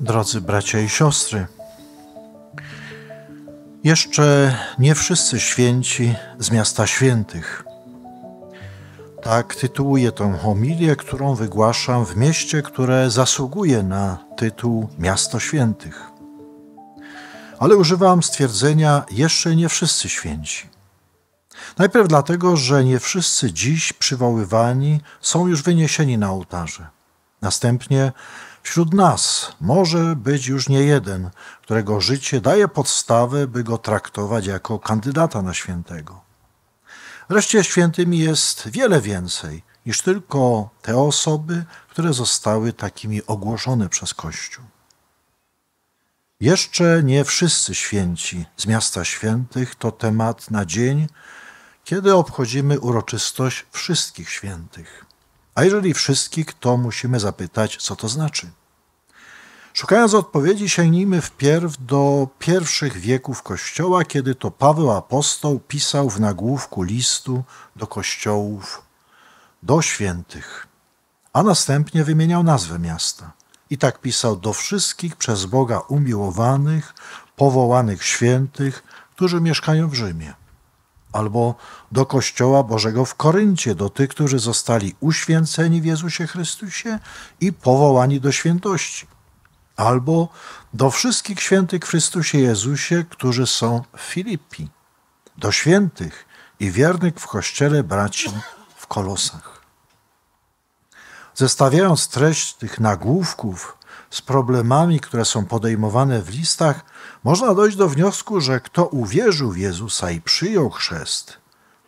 Drodzy bracia i siostry, jeszcze nie wszyscy święci z miasta świętych. Tak tytułuję tę homilię, którą wygłaszam w mieście, które zasługuje na tytuł Miasto Świętych. Ale używam stwierdzenia jeszcze nie wszyscy święci. Najpierw dlatego, że nie wszyscy dziś przywoływani są już wyniesieni na ołtarze. Następnie Wśród nas może być już nie jeden, którego życie daje podstawę, by go traktować jako kandydata na świętego. Wreszcie świętymi jest wiele więcej niż tylko te osoby, które zostały takimi ogłoszone przez Kościół. Jeszcze nie wszyscy święci z miasta świętych to temat na dzień, kiedy obchodzimy uroczystość wszystkich świętych. A jeżeli wszystkich, to musimy zapytać, co to znaczy. Szukając odpowiedzi, sięgnijmy wpierw do pierwszych wieków Kościoła, kiedy to Paweł Apostoł pisał w nagłówku listu do kościołów do świętych, a następnie wymieniał nazwę miasta. I tak pisał do wszystkich przez Boga umiłowanych, powołanych świętych, którzy mieszkają w Rzymie albo do Kościoła Bożego w Koryncie, do tych, którzy zostali uświęceni w Jezusie Chrystusie i powołani do świętości, albo do wszystkich świętych w Chrystusie Jezusie, którzy są w Filipi, do świętych i wiernych w Kościele braci w Kolosach. Zestawiając treść tych nagłówków, z problemami, które są podejmowane w listach, można dojść do wniosku, że kto uwierzył w Jezusa i przyjął chrzest,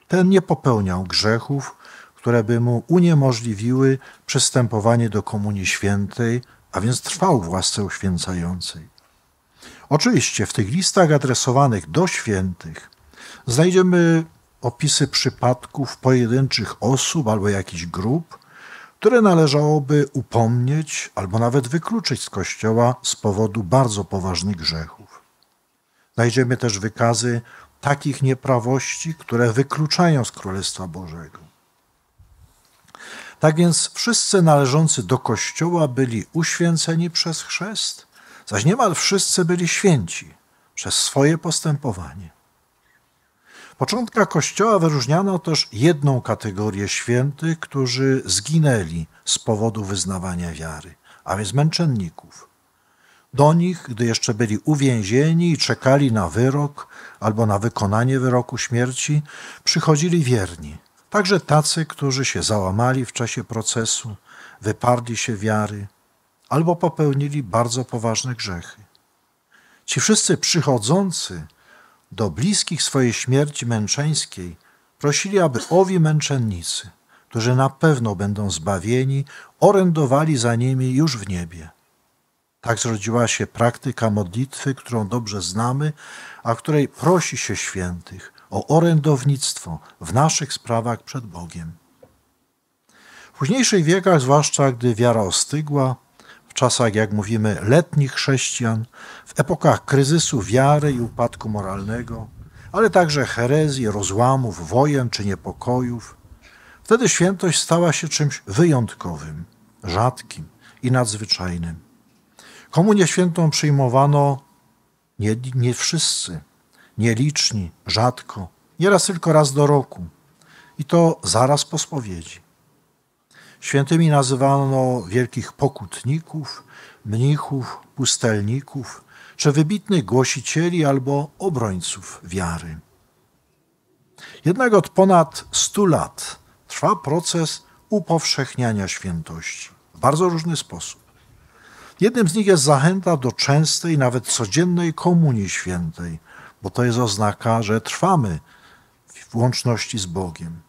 ten nie popełniał grzechów, które by mu uniemożliwiły przystępowanie do Komunii Świętej, a więc trwał w łasce uświęcającej. Oczywiście w tych listach adresowanych do świętych znajdziemy opisy przypadków pojedynczych osób albo jakichś grup, które należałoby upomnieć albo nawet wykluczyć z kościoła z powodu bardzo poważnych grzechów. Znajdziemy też wykazy takich nieprawości, które wykluczają z Królestwa Bożego. Tak więc wszyscy należący do Kościoła byli uświęceni przez chrzest, zaś niemal wszyscy byli święci przez swoje postępowanie początkach Kościoła wyróżniano też jedną kategorię świętych, którzy zginęli z powodu wyznawania wiary, a więc męczenników. Do nich, gdy jeszcze byli uwięzieni i czekali na wyrok albo na wykonanie wyroku śmierci, przychodzili wierni, także tacy, którzy się załamali w czasie procesu, wyparli się wiary albo popełnili bardzo poważne grzechy. Ci wszyscy przychodzący do bliskich swojej śmierci męczeńskiej prosili, aby owi męczennicy, którzy na pewno będą zbawieni, orędowali za nimi już w niebie. Tak zrodziła się praktyka modlitwy, którą dobrze znamy, a której prosi się świętych o orędownictwo w naszych sprawach przed Bogiem. W późniejszych wiekach, zwłaszcza gdy wiara ostygła, czasach, jak mówimy, letnich chrześcijan, w epokach kryzysu wiary i upadku moralnego, ale także herezji, rozłamów, wojen czy niepokojów. Wtedy świętość stała się czymś wyjątkowym, rzadkim i nadzwyczajnym. Komunię świętą przyjmowano nie, nie wszyscy, nieliczni, rzadko, nieraz tylko raz do roku i to zaraz po spowiedzi. Świętymi nazywano wielkich pokutników, mnichów, pustelników czy wybitnych głosicieli albo obrońców wiary. Jednak od ponad 100 lat trwa proces upowszechniania świętości w bardzo różny sposób. Jednym z nich jest zachęta do częstej, nawet codziennej komunii świętej, bo to jest oznaka, że trwamy w łączności z Bogiem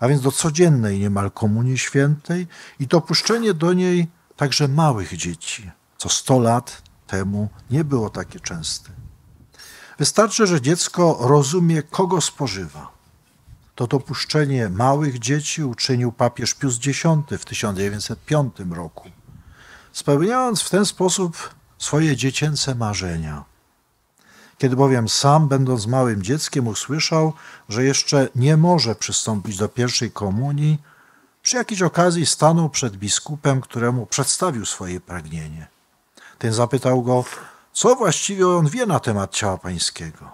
a więc do codziennej niemal komunii świętej i dopuszczenie do niej także małych dzieci, co 100 lat temu nie było takie częste. Wystarczy, że dziecko rozumie, kogo spożywa. To dopuszczenie małych dzieci uczynił papież Pius X w 1905 roku, spełniając w ten sposób swoje dziecięce marzenia. Kiedy bowiem sam, będąc małym dzieckiem, usłyszał, że jeszcze nie może przystąpić do pierwszej komunii, przy jakiejś okazji stanął przed biskupem, któremu przedstawił swoje pragnienie. Ten zapytał go, co właściwie on wie na temat ciała pańskiego.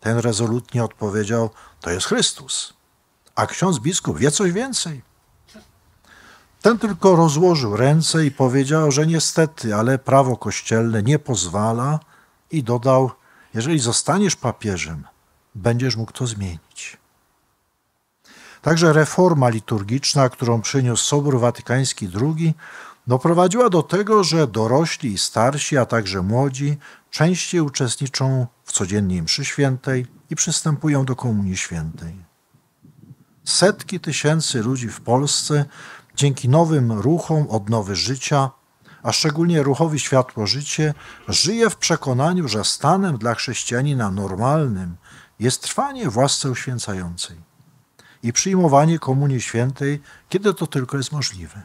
Ten rezolutnie odpowiedział, to jest Chrystus. A ksiądz biskup wie coś więcej. Ten tylko rozłożył ręce i powiedział, że niestety, ale prawo kościelne nie pozwala i dodał, jeżeli zostaniesz papieżem, będziesz mógł to zmienić. Także reforma liturgiczna, którą przyniósł Sobór Watykański II, doprowadziła do tego, że dorośli i starsi, a także młodzi, częściej uczestniczą w codziennej mszy świętej i przystępują do Komunii Świętej. Setki tysięcy ludzi w Polsce dzięki nowym ruchom odnowy życia a szczególnie ruchowi światło życie, żyje w przekonaniu, że stanem dla chrześcijanina normalnym jest trwanie własce uświęcającej i przyjmowanie Komunii Świętej, kiedy to tylko jest możliwe.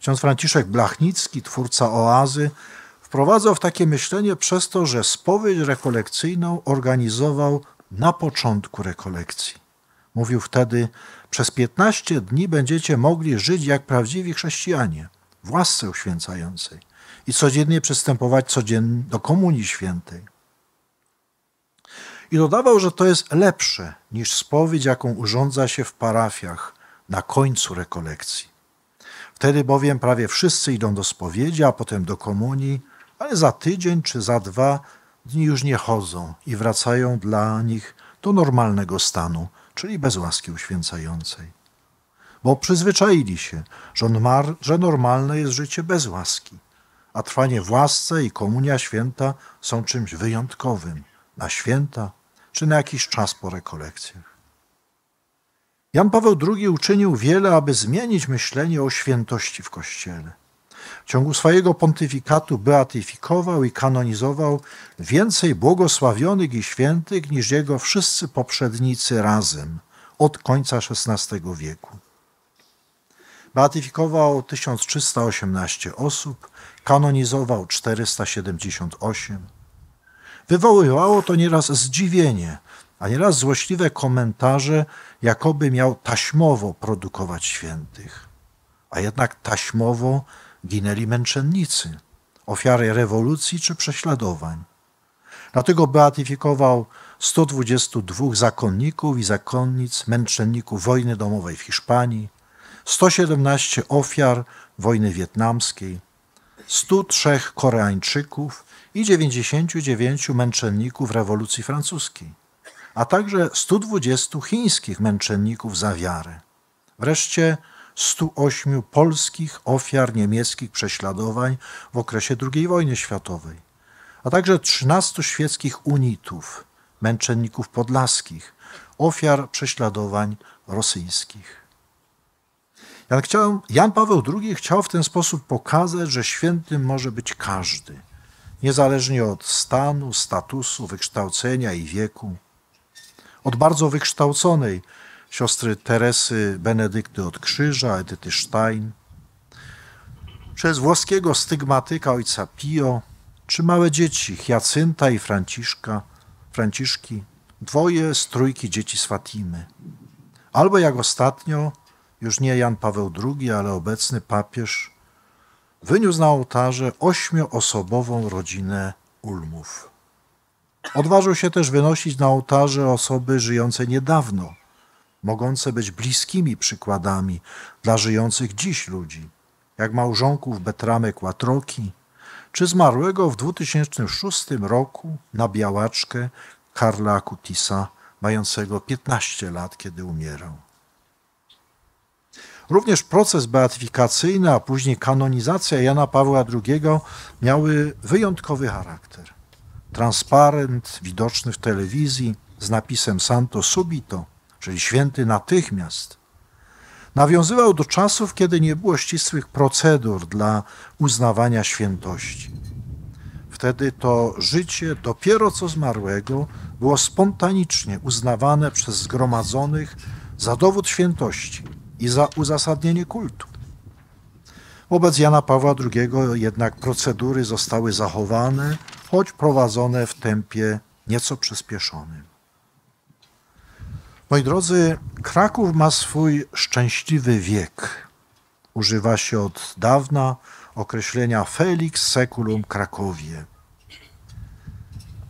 Ksiądz Franciszek Blachnicki, twórca oazy, wprowadzał w takie myślenie przez to, że spowiedź rekolekcyjną organizował na początku rekolekcji. Mówił wtedy: Przez 15 dni będziecie mogli żyć jak prawdziwi chrześcijanie własce uświęcającej i codziennie przystępować codziennie do Komunii Świętej. I dodawał, że to jest lepsze niż spowiedź, jaką urządza się w parafiach na końcu rekolekcji. Wtedy bowiem prawie wszyscy idą do spowiedzi, a potem do komunii, ale za tydzień czy za dwa dni już nie chodzą i wracają dla nich do normalnego stanu, czyli bez łaski uświęcającej bo przyzwyczaili się, że, normalne jest życie bez łaski, a trwanie w łasce i komunia święta są czymś wyjątkowym na święta czy na jakiś czas po rekolekcjach. Jan Paweł II uczynił wiele, aby zmienić myślenie o świętości w Kościele. W ciągu swojego pontyfikatu beatyfikował i kanonizował więcej błogosławionych i świętych niż jego wszyscy poprzednicy razem od końca XVI wieku. Beatyfikował 1318 osób, kanonizował 478. Wywoływało to nieraz zdziwienie, a nieraz złośliwe komentarze, jakoby miał taśmowo produkować świętych. A jednak taśmowo ginęli męczennicy, ofiary rewolucji czy prześladowań. Dlatego beatyfikował 122 zakonników i zakonnic, męczenników wojny domowej w Hiszpanii, 117 ofiar wojny wietnamskiej, 103 Koreańczyków i 99 męczenników rewolucji francuskiej, a także 120 chińskich męczenników za wiarę. Wreszcie 108 polskich ofiar niemieckich prześladowań w okresie II wojny światowej, a także 13 świeckich unitów, męczenników podlaskich, ofiar prześladowań rosyjskich. Jan, chciał, Jan Paweł II chciał w ten sposób pokazać, że świętym może być każdy, niezależnie od stanu, statusu, wykształcenia i wieku. Od bardzo wykształconej siostry Teresy Benedykty od Krzyża, Edyty Stein, przez włoskiego stygmatyka ojca Pio, czy małe dzieci Hiacynta i Franciszka, Franciszki, dwoje z trójki dzieci z Fatimy. Albo jak ostatnio już nie Jan Paweł II, ale obecny papież, wyniósł na ołtarze ośmioosobową rodzinę Ulmów. Odważył się też wynosić na ołtarze osoby żyjące niedawno, mogące być bliskimi przykładami dla żyjących dziś ludzi, jak małżonków Betramek Kłatroki, czy zmarłego w 2006 roku na białaczkę Karla Akutisa, mającego 15 lat, kiedy umierał. Również proces beatyfikacyjny, a później kanonizacja Jana Pawła II miały wyjątkowy charakter. Transparent widoczny w telewizji z napisem Santo Subito, czyli święty natychmiast, nawiązywał do czasów, kiedy nie było ścisłych procedur dla uznawania świętości. Wtedy to życie dopiero co zmarłego było spontanicznie uznawane przez zgromadzonych za dowód świętości i za uzasadnienie kultu. Wobec Jana Pawła II jednak procedury zostały zachowane, choć prowadzone w tempie nieco przyspieszonym. Moi drodzy, Kraków ma swój szczęśliwy wiek. Używa się od dawna określenia Felix Seculum Krakowie.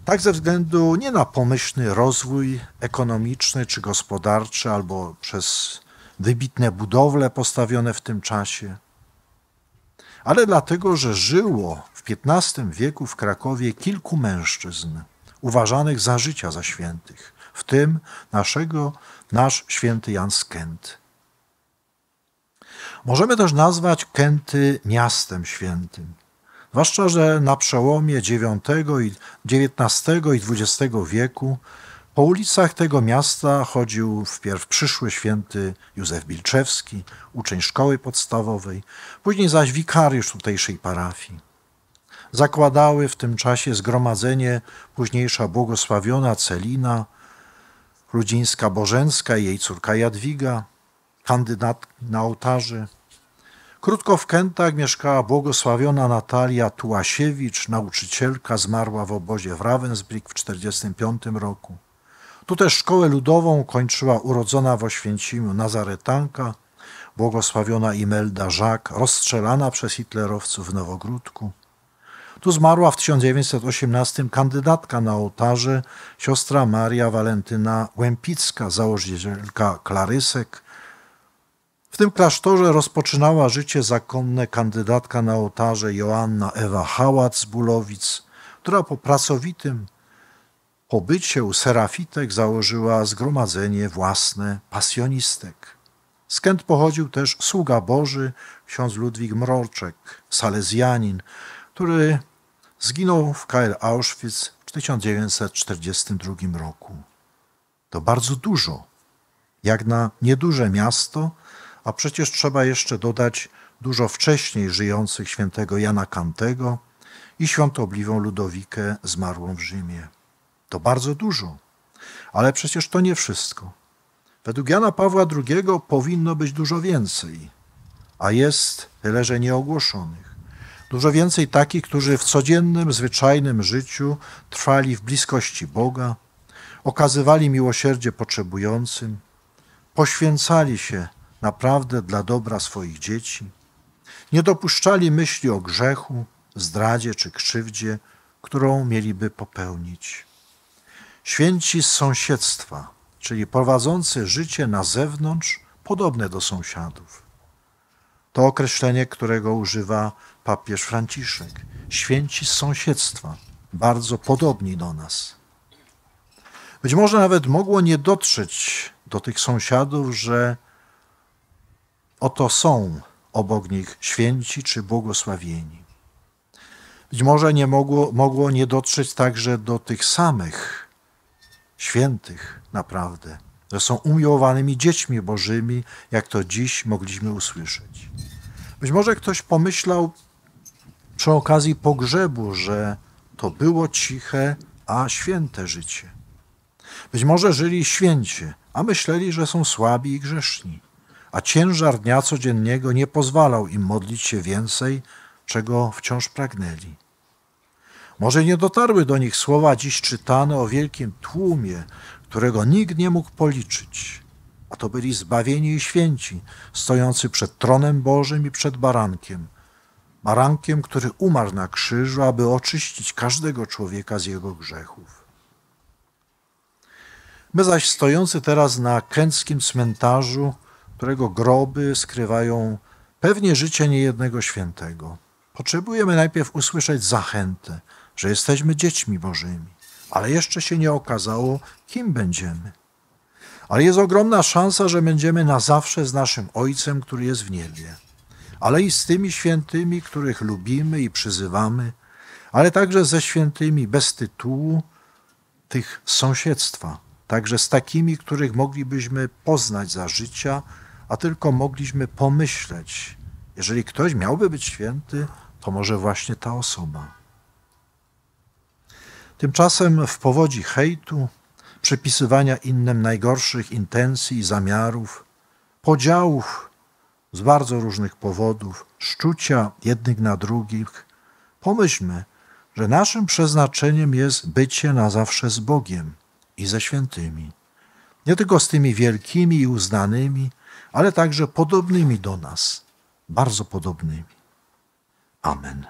Tak ze względu nie na pomyślny rozwój ekonomiczny czy gospodarczy albo przez wybitne budowle postawione w tym czasie, ale dlatego, że żyło w XV wieku w Krakowie kilku mężczyzn uważanych za życia za świętych, w tym naszego, nasz święty Jan z Kent. Możemy też nazwać Kęty miastem świętym, zwłaszcza, że na przełomie IX i XIX i XX wieku po ulicach tego miasta chodził wpierw przyszły święty Józef Bilczewski, uczeń szkoły podstawowej, później zaś wikariusz tutejszej parafii. Zakładały w tym czasie zgromadzenie późniejsza błogosławiona Celina, Rudzińska Bożenska i jej córka Jadwiga, kandydat na ołtarze. Krótko w Kętach mieszkała błogosławiona Natalia Tułasiewicz, nauczycielka, zmarła w obozie w Ravensbrück w 1945 roku. Tu też szkołę ludową kończyła urodzona w Oświęcimiu Nazaretanka, błogosławiona Imelda Żak, rozstrzelana przez hitlerowców w Nowogródku. Tu zmarła w 1918 kandydatka na ołtarze, siostra Maria Walentyna Łępicka, założycielka klarysek. W tym klasztorze rozpoczynała życie zakonne kandydatka na ołtarze Joanna Ewa Hałac z Bulowic, która po pracowitym pobycie u serafitek założyła zgromadzenie własne pasjonistek. Skąd pochodził też sługa Boży, ksiądz Ludwik Mroczek, salezjanin, który zginął w KL Auschwitz w 1942 roku. To bardzo dużo, jak na nieduże miasto, a przecież trzeba jeszcze dodać dużo wcześniej żyjących świętego Jana Kantego i świątobliwą Ludowikę zmarłą w Rzymie. To bardzo dużo. Ale przecież to nie wszystko. Według Jana Pawła II powinno być dużo więcej, a jest tyle, że nieogłoszonych. Dużo więcej takich, którzy w codziennym, zwyczajnym życiu trwali w bliskości Boga, okazywali miłosierdzie potrzebującym, poświęcali się naprawdę dla dobra swoich dzieci, nie dopuszczali myśli o grzechu, zdradzie czy krzywdzie, którą mieliby popełnić. Święci z sąsiedztwa, czyli prowadzący życie na zewnątrz podobne do sąsiadów. To określenie, którego używa papież Franciszek. Święci z sąsiedztwa, bardzo podobni do nas. Być może nawet mogło nie dotrzeć do tych sąsiadów, że oto są obok nich święci czy błogosławieni. Być może nie mogło, mogło nie dotrzeć także do tych samych świętych naprawdę, że są umiłowanymi dziećmi Bożymi, jak to dziś mogliśmy usłyszeć. Być może ktoś pomyślał przy okazji pogrzebu, że to było ciche, a święte życie. Być może żyli święcie, a myśleli, że są słabi i grzeszni, a ciężar dnia codziennego nie pozwalał im modlić się więcej, czego wciąż pragnęli. Może nie dotarły do nich słowa dziś czytane o wielkim tłumie, którego nikt nie mógł policzyć, a to byli zbawieni i święci, stojący przed tronem Bożym i przed barankiem. Barankiem, który umarł na krzyżu, aby oczyścić każdego człowieka z jego grzechów. My zaś stojący teraz na kęckim cmentarzu, którego groby skrywają pewnie życie niejednego świętego. Potrzebujemy najpierw usłyszeć zachętę, że jesteśmy dziećmi Bożymi, ale jeszcze się nie okazało, kim będziemy. Ale jest ogromna szansa, że będziemy na zawsze z naszym Ojcem, który jest w niebie, ale i z tymi świętymi, których lubimy i przyzywamy, ale także ze świętymi bez tytułu tych sąsiedztwa, także z takimi, których moglibyśmy poznać za życia, a tylko mogliśmy pomyśleć. Jeżeli ktoś miałby być święty, to może właśnie ta osoba. Tymczasem w powodzi hejtu, przypisywania innym najgorszych intencji i zamiarów, podziałów z bardzo różnych powodów, szczucia jednych na drugich, pomyślmy, że naszym przeznaczeniem jest bycie na zawsze z Bogiem i ze świętymi. Nie tylko z tymi wielkimi i uznanymi, ale także podobnymi do nas, bardzo podobnymi. Amen.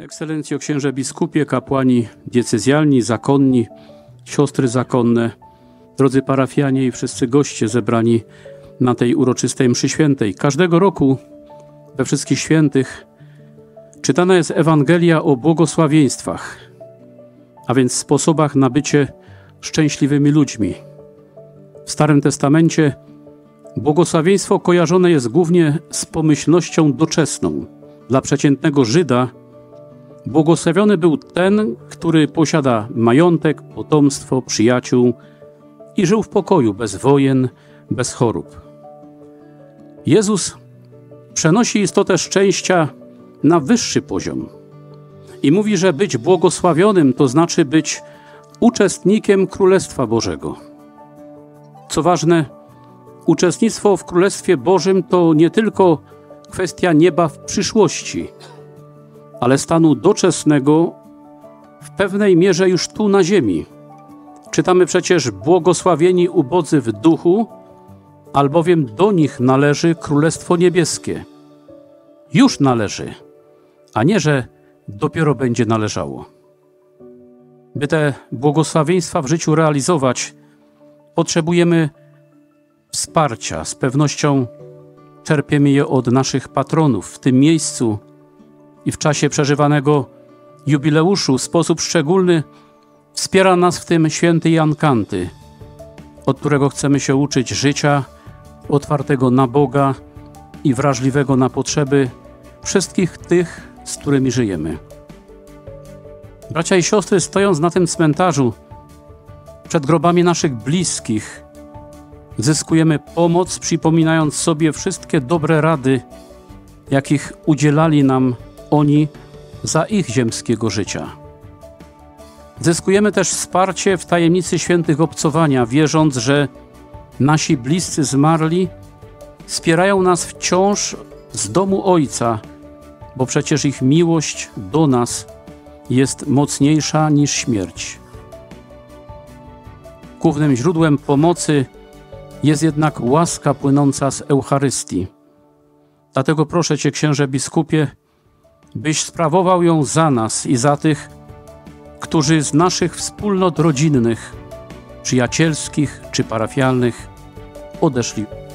Ekscelencjo księże biskupie, kapłani diecezjalni, zakonni, siostry zakonne, drodzy parafianie i wszyscy goście zebrani na tej uroczystej mszy świętej. Każdego roku we wszystkich świętych czytana jest Ewangelia o błogosławieństwach, a więc sposobach na bycie szczęśliwymi ludźmi. W Starym Testamencie błogosławieństwo kojarzone jest głównie z pomyślnością doczesną. Dla przeciętnego Żyda – Błogosławiony był ten, który posiada majątek, potomstwo, przyjaciół i żył w pokoju, bez wojen, bez chorób. Jezus przenosi istotę szczęścia na wyższy poziom i mówi, że być błogosławionym to znaczy być uczestnikiem Królestwa Bożego. Co ważne, uczestnictwo w Królestwie Bożym to nie tylko kwestia nieba w przyszłości – ale stanu doczesnego w pewnej mierze już tu na ziemi. Czytamy przecież: Błogosławieni ubodzy w duchu, albowiem do nich należy Królestwo Niebieskie. Już należy, a nie, że dopiero będzie należało. By te błogosławieństwa w życiu realizować, potrzebujemy wsparcia. Z pewnością czerpiemy je od naszych patronów. W tym miejscu i w czasie przeżywanego jubileuszu w sposób szczególny wspiera nas w tym święty Jan Kanty, od którego chcemy się uczyć życia otwartego na Boga i wrażliwego na potrzeby wszystkich tych, z którymi żyjemy. Bracia i siostry, stojąc na tym cmentarzu, przed grobami naszych bliskich, zyskujemy pomoc, przypominając sobie wszystkie dobre rady, jakich udzielali nam oni za ich ziemskiego życia. Zyskujemy też wsparcie w tajemnicy świętych obcowania, wierząc, że nasi bliscy zmarli wspierają nas wciąż z domu Ojca, bo przecież ich miłość do nas jest mocniejsza niż śmierć. Głównym źródłem pomocy jest jednak łaska płynąca z Eucharystii. Dlatego proszę Cię, księże biskupie, byś sprawował ją za nas i za tych, którzy z naszych wspólnot rodzinnych, przyjacielskich czy parafialnych odeszli